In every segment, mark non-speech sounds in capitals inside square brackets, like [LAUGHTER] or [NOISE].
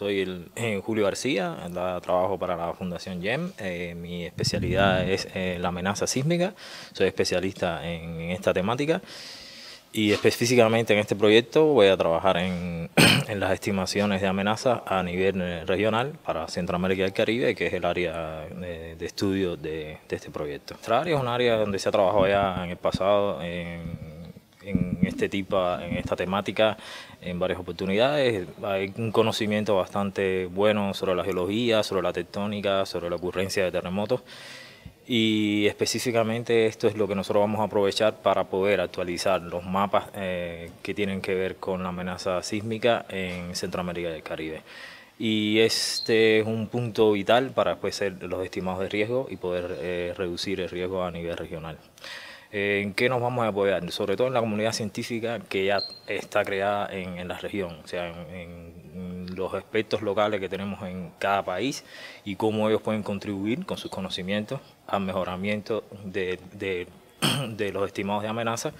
Soy el, eh, Julio García, trabajo para la Fundación YEM. Eh, mi especialidad es eh, la amenaza sísmica. Soy especialista en, esta temática. Y específicamente en este proyecto voy a trabajar en, [CLEARS THROAT] las estimaciones de amenazas a nivel regional para Centroamérica y el Caribe, que es el área de, estudio de, de, este proyecto. Nuestra área es un área donde se ha trabajado ya en el pasado en en este tipo, en esta temática en varias oportunidades. Hay un conocimiento bastante bueno sobre la geología, sobre la tectónica, sobre la ocurrencia de terremotos y específicamente esto es lo que nosotros vamos a aprovechar para poder actualizar los mapas eh, que tienen que ver con la amenaza sísmica en Centroamérica y el Caribe. Y este es un punto vital para después pues, ser los estimados de riesgo y poder eh, reducir el riesgo a nivel regional. Eh, en qué nos vamos a apoyar, sobre todo en la comunidad científica que ya está creada en, la región, o sea, en, los aspectos locales que tenemos en cada país y cómo ellos pueden contribuir con sus conocimientos al mejoramiento de [CLEARS THROAT] los estimados de amenaza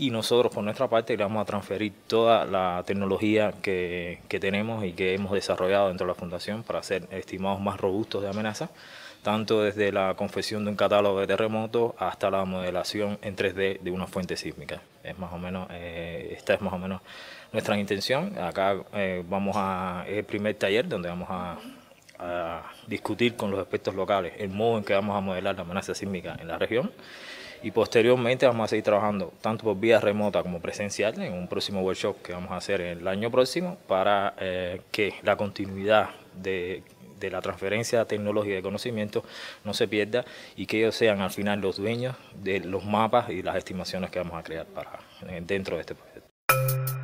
y nosotros por nuestra parte le vamos a transferir toda la tecnología que, que, tenemos y que hemos desarrollado dentro de la Fundación para ser estimados más robustos de amenaza, tanto desde la confección de un catálogo de terremotos hasta la modelación en 3D de una fuente sísmica. Es más o menos, eh, esta es más o menos nuestra intención. Acá eh, vamos a, es el primer taller donde vamos a, a discutir con los expertos locales el modo en que vamos a modelar la amenaza sísmica en la región y posteriormente vamos a seguir trabajando tanto por vía remota como presencial en un próximo workshop que vamos a hacer el año próximo para eh, que la continuidad de la transferencia de tecnología y de conocimiento no se pierda y que ellos sean al final los dueños de los mapas y las estimaciones que vamos a crear para eh, dentro de este proyecto.